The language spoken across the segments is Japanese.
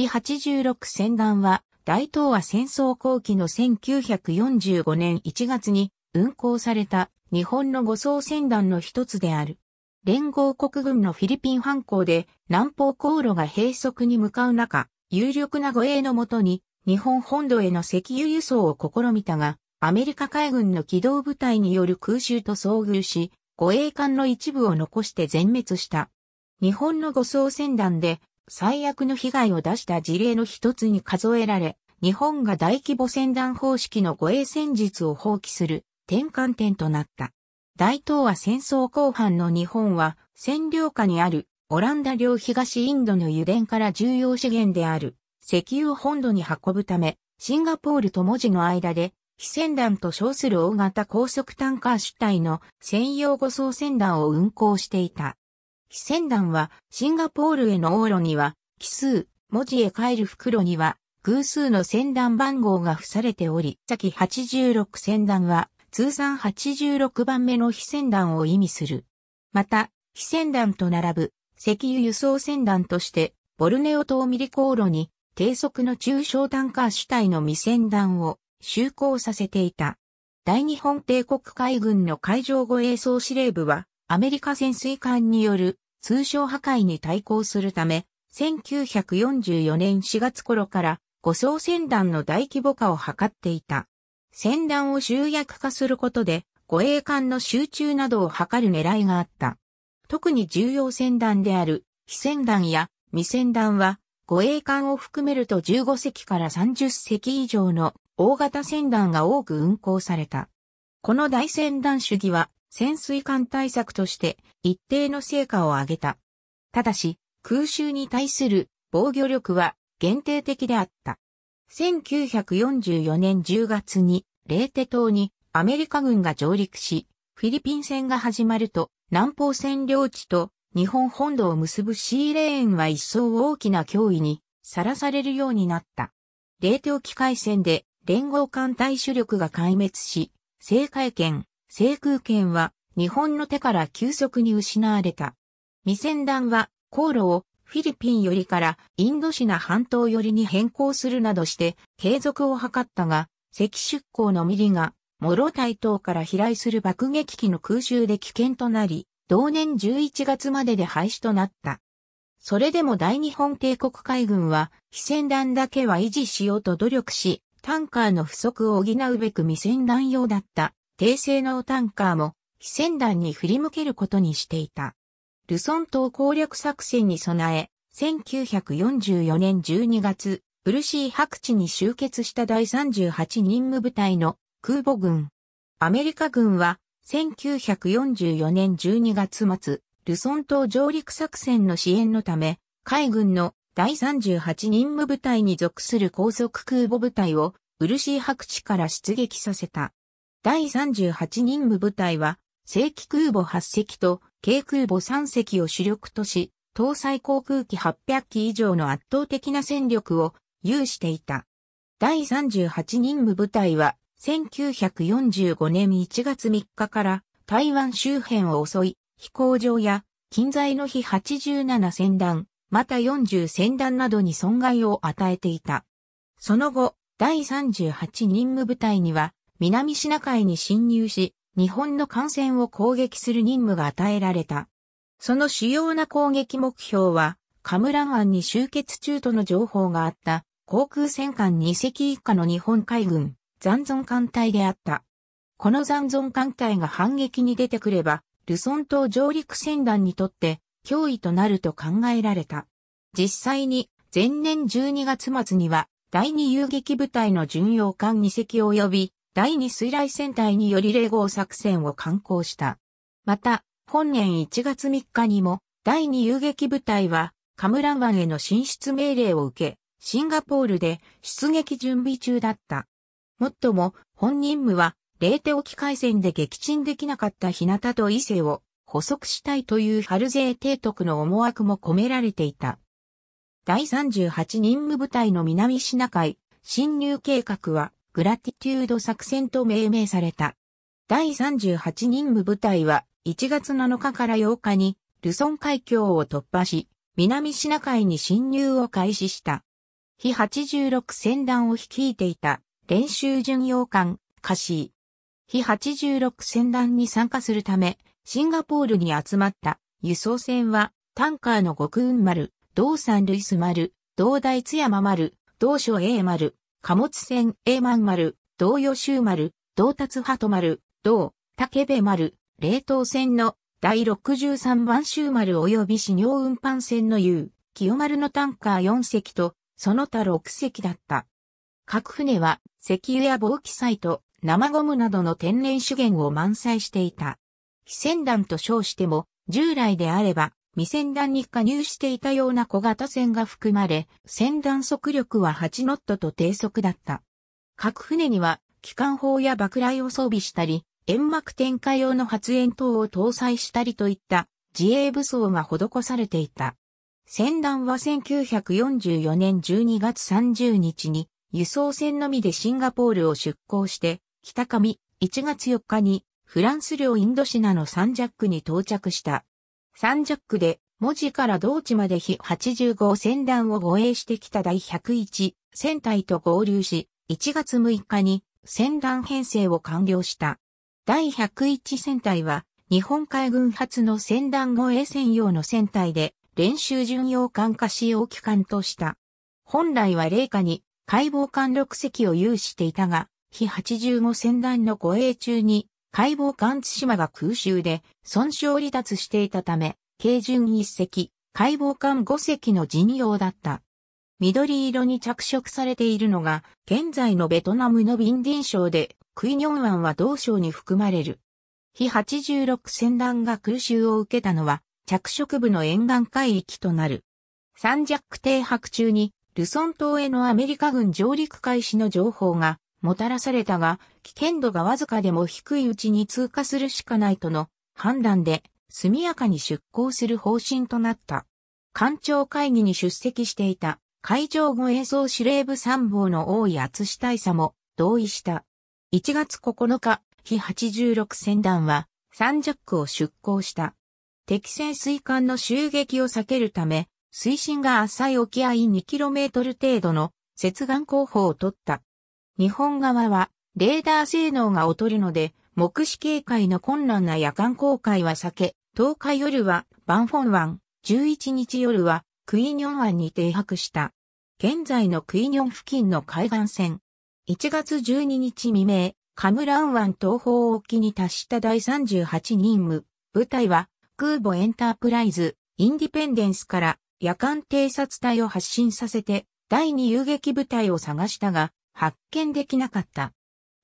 第86戦艦は、大東亜戦争後期の1945年1月に運行された日本の護送船団の一つである。連合国軍のフィリピン反抗で南方航路が閉塞に向かう中、有力な護衛のもとに日本本土への石油輸送を試みたが、アメリカ海軍の機動部隊による空襲と遭遇し、護衛艦の一部を残して全滅した。日本の護送船団で最悪の被害を出した事例の一つに数えられ、日本が大規模戦団方式の護衛戦術を放棄する転換点となった。大東亜戦争後半の日本は占領下にあるオランダ領東インドの油田から重要資源である石油を本土に運ぶためシンガポールと文字の間で非戦団と称する大型高速タンカー主体の専用護送船団を運航していた。非船団はシンガポールへの往路には奇数、文字へ帰る袋には偶数の船団番号が付されており、先86船団は通算86番目の非船団を意味する。また、非船団と並ぶ石油輸送船団としてボルネオ島ミリ航路に低速の中小タンカー主体の未船団を就航させていた。大日本帝国海軍の海上護衛総司令部は、アメリカ潜水艦による通商破壊に対抗するため、1944年4月頃から護送船団の大規模化を図っていた。船団を集約化することで、護衛艦の集中などを図る狙いがあった。特に重要船団である、非船団や未船団は、護衛艦を含めると15隻から30隻以上の大型船団が多く運航された。この大船団主義は潜水艦対策として一定の成果を上げた。ただし、空襲に対する防御力は限定的であった。1944年10月に、レーテ島にアメリカ軍が上陸し、フィリピン戦が始まると、南方占領地と日本本土を結ぶシーレーンは一層大きな脅威にさらされるようになった。レーテ沖海戦で連合艦隊主力が壊滅し、聖海圏、制空権は日本の手から急速に失われた。未戦団は航路をフィリピン寄りからインドシナ半島寄りに変更するなどして継続を図ったが、赤出港のミリが、諸台島から飛来する爆撃機の空襲で危険となり、同年11月までで廃止となった。それでも大日本帝国海軍は、非戦団だけは維持しようと努力し、タンカーの不足を補うべく未戦団用だった低性のタンカーも非戦団に振り向けることにしていた。ルソン島攻略作戦に備え、1944年12月、ウルシー白地に集結した第38任務部隊の空母軍。アメリカ軍は1944年12月末、ルソン島上陸作戦の支援のため、海軍の第38任務部隊に属する高速空母部隊をウルシー白地から出撃させた。第38任務部隊は、正規空母8隻と軽空母3隻を主力とし、搭載航空機800機以上の圧倒的な戦力を有していた。第38任務部隊は、1945年1月3日から台湾周辺を襲い、飛行場や近在の日87船団、また40船団などに損害を与えていた。その後、第38任務部隊には、南シナ海に侵入し、日本の艦船を攻撃する任務が与えられた。その主要な攻撃目標は、カムラン湾に集結中との情報があった、航空戦艦2隻以下の日本海軍、残存艦隊であった。この残存艦隊が反撃に出てくれば、ルソン島上陸船団にとって脅威となると考えられた。実際に前年12月末には第二遊撃部隊の巡洋艦2隻及び第二水雷戦隊により0号作戦を敢行した。また、本年1月3日にも、第二遊撃部隊は、カムラン湾への進出命令を受け、シンガポールで出撃準備中だった。もっとも、本任務は、レーテ沖海戦で撃沈できなかった日向と伊勢を補足したいという春勢提督の思惑も込められていた。第38任務部隊の南シナ海侵入計画はグラティチュード作戦と命名された。第38任務部隊は1月7日から8日にルソン海峡を突破し、南シナ海に侵入を開始した。非86戦団を率いていた練習巡洋艦カシー。非86戦団に参加するため、シンガポールに集まった輸送船はタンカーの極運丸、同三ルイス丸、同大津山丸、同所 A 丸、貨物船 A 満丸、同予習丸、同達鳩丸、同、竹部丸、冷凍船の第63番集丸及び死尿運搬船の U、清丸のタンカー4隻と、その他6隻だった。各船は石油や防気サイト、生ゴムなどの天然資源を満載していた。非船団と称しても、従来であれば、未戦団に加入していたような小型船が含まれ、船団速力は8ノットと低速だった。各船には、機関砲や爆雷を装備したり、煙幕展開用の発煙筒を搭載したりといった自衛武装が施されていた。船団は1944年12月30日に輸送船のみでシンガポールを出港して、北上1月4日にフランス領インドシナのサンジャックに到着した。三0区で文字から同地まで比85戦団を護衛してきた第101戦隊と合流し、1月6日に戦団編成を完了した。第101戦隊は日本海軍初の戦団護衛専用の戦隊で練習巡洋艦化使用機関とした。本来は霊下に解剖艦6隻を有していたが、非85戦団の護衛中に解剖艦津島が空襲で損傷離脱していたため、軽巡一隻、解剖艦五隻の陣容だった。緑色に着色されているのが、現在のベトナムのビンディン省で、クイニョン湾は同省に含まれる。非86船団が空襲を受けたのは、着色部の沿岸海域となる。三弱停泊中に、ルソン島へのアメリカ軍上陸開始の情報がもたらされたが、危険度がわずかでも低いうちに通過するしかないとの判断で、速やかに出港する方針となった。艦長会議に出席していた海上護衛総司令部参謀の大井厚志大佐も同意した。1月9日、日86船団は三ジャックを出港した。敵潜水艦の襲撃を避けるため、水深が浅い沖合 2km 程度の接岸候補を取った。日本側はレーダー性能が劣るので、目視警戒の困難な夜間航海は避け、10日夜はバンフォン湾、11日夜はクイニョン湾に停泊した。現在のクイニョン付近の海岸線。1月12日未明、カムラン湾東方沖に達した第38任務。部隊は空母エンタープライズ、インディペンデンスから夜間偵察隊を発進させて、第2遊撃部隊を探したが、発見できなかった。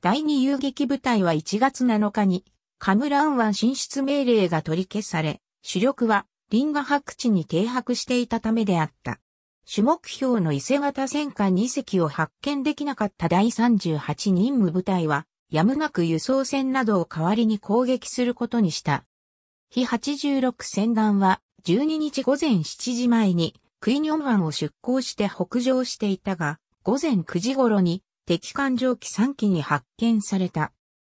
第2遊撃部隊は1月7日に、カムラン湾進出命令が取り消され、主力はリンガ白地に停泊していたためであった。主目標の伊勢型戦艦2隻を発見できなかった第38任務部隊は、やむなく輸送船などを代わりに攻撃することにした。非86船団は12日午前7時前にクイニョン湾を出港して北上していたが、午前9時頃に敵艦上機3機に発見された。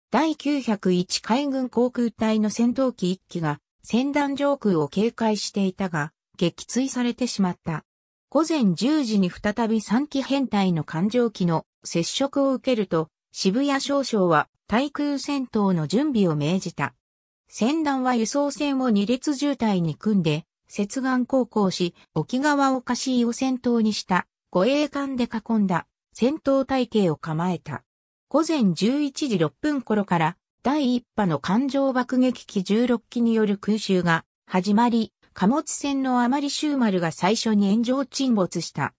第901海軍航空隊の戦闘機1機が船団上空を警戒していたが、撃墜されてしまった。午前10時に再び3機編隊の艦上機の接触を受けると、渋谷少将は対空戦闘の準備を命じた。船団は輸送船を2列渋滞に組んで、接岸航行し、沖側おかしを戦闘にした。護衛艦で囲んだ戦闘体系を構えた。午前11時6分頃から第1波の艦上爆撃機16機による空襲が始まり、貨物船のあまり周丸が最初に炎上沈没した。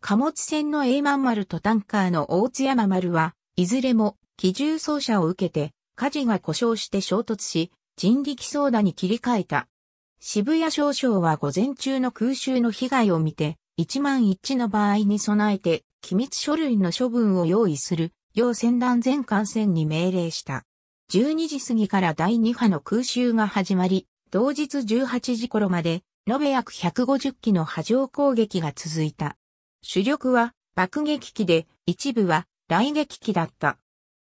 貨物船のンマ丸とタンカーの大津山丸は、いずれも機銃走車を受けて、火事が故障して衝突し、人力操舵に切り替えた。渋谷少将は午前中の空襲の被害を見て、1万1の場合に備えて、機密書類の処分を用意する、要船団全艦船に命令した。12時過ぎから第2波の空襲が始まり、同日18時頃まで、延べ約150機の波状攻撃が続いた。主力は爆撃機で、一部は雷撃機だった。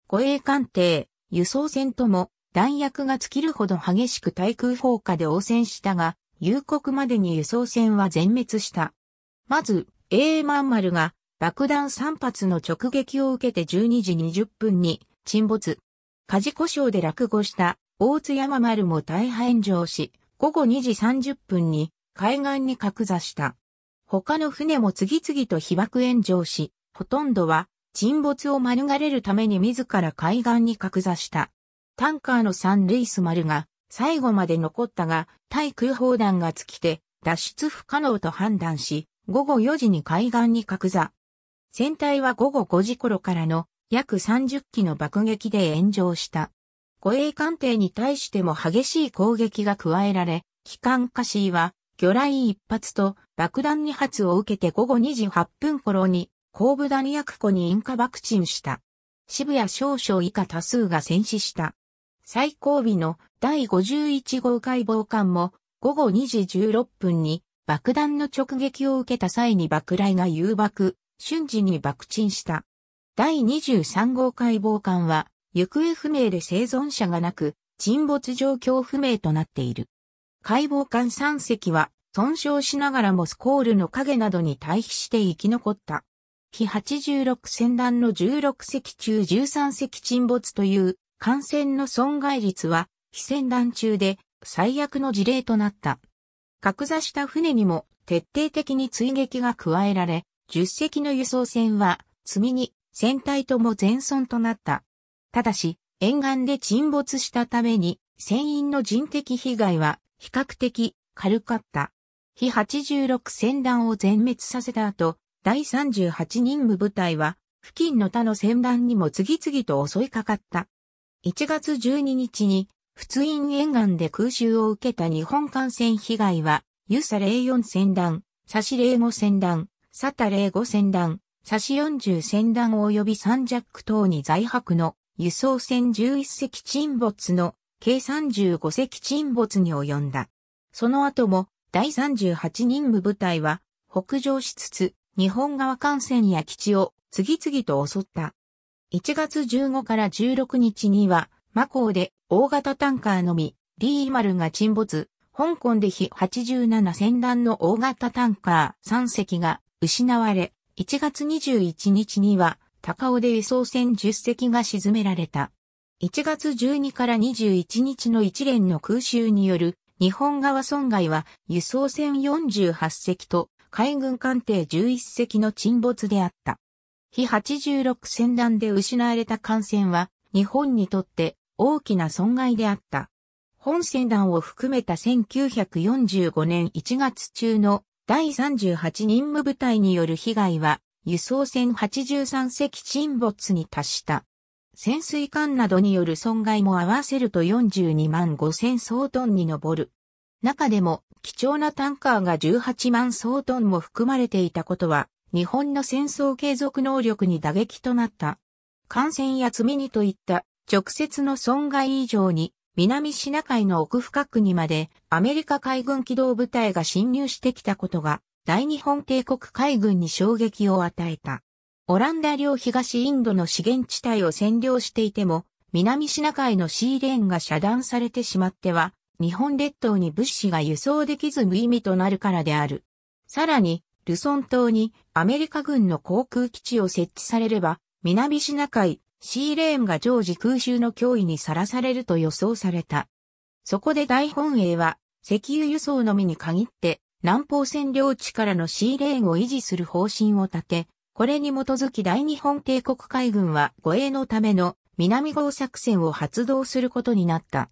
護衛艦艇、輸送船とも弾薬が尽きるほど激しく対空砲火で応戦したが、夕刻までに輸送船は全滅した。まず、A マンマルが爆弾3発の直撃を受けて12時20分に沈没。火事故障で落語した大津山丸も大破炎上し、午後2時30分に海岸に格座した。他の船も次々と被爆炎上し、ほとんどは沈没を免れるために自ら海岸に格座した。タンカーのサン・ルイス丸が最後まで残ったが、対空砲弾が尽きて脱出不可能と判断し、午後4時に海岸に格座。船体は午後5時頃からの約30機の爆撃で炎上した。護衛艦艇に対しても激しい攻撃が加えられ、機関カシーは魚雷一発と爆弾2発を受けて午後2時8分頃に後部弾薬庫に引火爆沈した。渋谷少々以下多数が戦死した。最後尾の第51号解剖艦も午後2時16分に爆弾の直撃を受けた際に爆雷が誘爆、瞬時に爆沈した。第23号解剖艦は、行方不明で生存者がなく、沈没状況不明となっている。解剖艦3隻は、損傷しながらもスコールの影などに退避して生き残った。非86船団の16隻中13隻沈没という艦船の損害率は非船団中で最悪の事例となった。格座した船にも徹底的に追撃が加えられ、10隻の輸送船は積みに船体とも全損となった。ただし、沿岸で沈没したために、船員の人的被害は比較的軽かった。非86船団を全滅させた後、第38任務部隊は、付近の他の船団にも次々と襲いかかった。1月12日に仏院沿岸で空襲を受けた日本艦船被害は、ユサ04船団、サシ05船団、サタ05船団、サシ40船団及び三ジャック等に在泊の輸送船11隻沈没の計35隻沈没に及んだ。その後も第38任務部隊は北上しつつ日本側艦船や基地を次々と襲った。1月15から16日にはマコーで大型タンカーのみ、D ルが沈没、香港で非87船団の大型タンカー3隻が失われ、1月21日には高尾で輸送船10隻が沈められた。1月12から21日の一連の空襲による日本側損害は輸送船48隻と海軍艦艇11隻の沈没であった。非86船団で失われた艦船は日本にとって大きな損害であった。本船団を含めた1945年1月中の第38任務部隊による被害は輸送船83隻沈没に達した。潜水艦などによる損害も合わせると42万5千総トンに上る。中でも貴重なタンカーが18万総トンも含まれていたことは日本の戦争継続能力に打撃となった。艦船や積み荷といった直接の損害以上に、南シナ海の奥深くにまでアメリカ海軍機動部隊が侵入してきたことが大日本帝国海軍に衝撃を与えた。オランダ領東インドの資源地帯を占領していても南シナ海のシーレーンが遮断されてしまっては日本列島に物資が輸送できず無意味となるからである。さらに、ルソン島にアメリカ軍の航空基地を設置されれば南シナ海シーレーンが常時空襲の脅威にさらされると予想された。そこで大本営は、石油輸送のみに限って、南方占領地からのシーレーンを維持する方針を立て、これに基づき大日本帝国海軍は護衛のための南号作戦を発動することになった。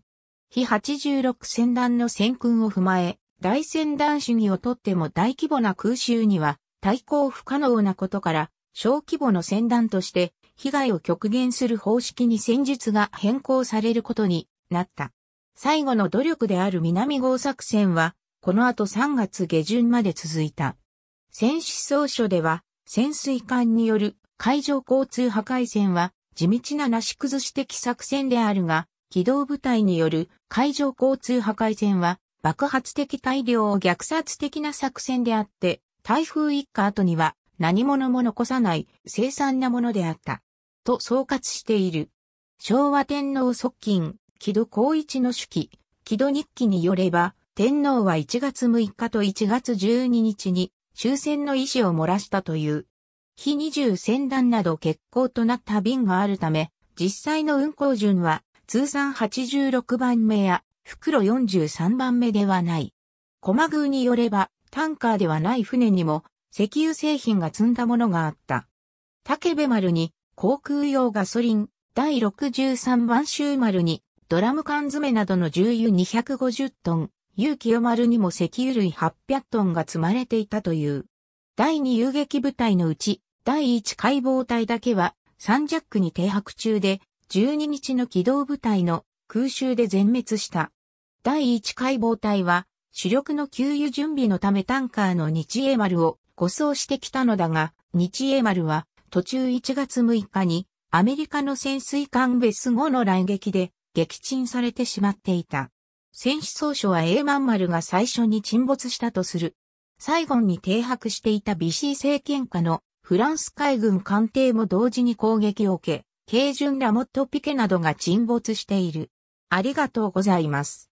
非86戦団の戦訓を踏まえ、大戦団主義をとっても大規模な空襲には対抗不可能なことから、小規模の戦団として被害を極限する方式に戦術が変更されることになった。最後の努力である南号作戦は、この後3月下旬まで続いた。戦死総書では、潜水艦による海上交通破壊戦は、地道ななし崩し的作戦であるが、機動部隊による海上交通破壊戦は、爆発的大量を虐殺的な作戦であって、台風一過後には何者も残さない凄惨なものであった。と総括している。昭和天皇側近、木戸孝一の手記、木戸日記によれば、天皇は1月6日と1月12日に終戦の意思を漏らしたという。非20戦団など欠航となった便があるため、実際の運航順は通算86番目や袋43番目ではない。駒宮によれば、タンカーではない船にも石油製品が積んだものがあった。竹部丸に航空用ガソリン、第63番集丸に、ドラム缶詰などの重油250トン、有機余丸にも石油類800トンが積まれていたという。第2遊撃部隊のうち、第1解剖隊だけは、サンジャックに停泊中で、12日の機動部隊の空襲で全滅した。第1解剖隊は、主力の給油準備のためタンカーの日英丸を護送してきたのだが、日英丸は途中1月6日にアメリカの潜水艦ベス5の来撃で撃沈されてしまっていた。戦死総書はエーマン丸が最初に沈没したとする。サイゴンに停泊していたビシー政権下のフランス海軍艦艇も同時に攻撃を受け、ケ巡ジュン・ラモット・ピケなどが沈没している。ありがとうございます。